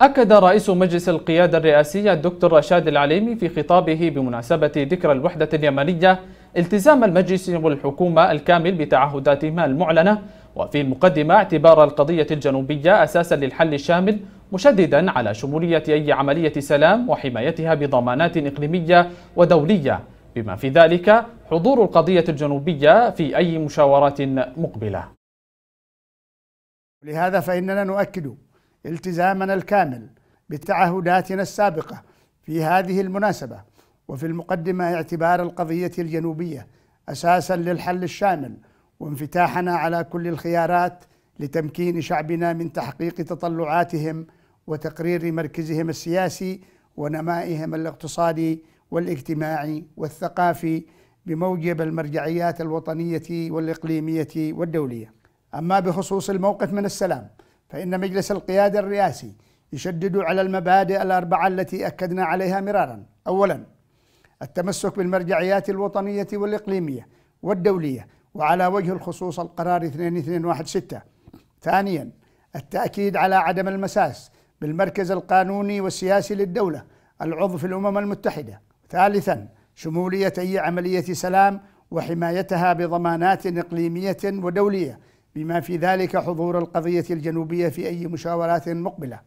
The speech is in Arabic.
أكد رئيس مجلس القيادة الرئاسية الدكتور رشاد العليمي في خطابه بمناسبة ذكرى الوحدة اليمنية التزام المجلس والحكومة الكامل بتعهداتهما المعلنة وفي المقدمة اعتبار القضية الجنوبية أساسا للحل الشامل مشددا على شمولية أي عملية سلام وحمايتها بضمانات إقليمية ودولية بما في ذلك حضور القضية الجنوبية في أي مشاورات مقبلة لهذا فإننا نؤكد التزامنا الكامل بتعهداتنا السابقه في هذه المناسبه وفي المقدمه اعتبار القضيه الجنوبيه اساسا للحل الشامل وانفتاحنا على كل الخيارات لتمكين شعبنا من تحقيق تطلعاتهم وتقرير مركزهم السياسي ونمائهم الاقتصادي والاجتماعي والثقافي بموجب المرجعيات الوطنيه والاقليميه والدوليه. اما بخصوص الموقف من السلام فإن مجلس القيادة الرئاسي يشدد على المبادئ الأربعة التي أكدنا عليها مرارا أولا التمسك بالمرجعيات الوطنية والإقليمية والدولية وعلى وجه الخصوص القرار 2216 ثانيا التأكيد على عدم المساس بالمركز القانوني والسياسي للدولة العضو في الأمم المتحدة ثالثا شمولية أي عملية سلام وحمايتها بضمانات إقليمية ودولية بما في ذلك حضور القضية الجنوبية في أي مشاورات مقبلة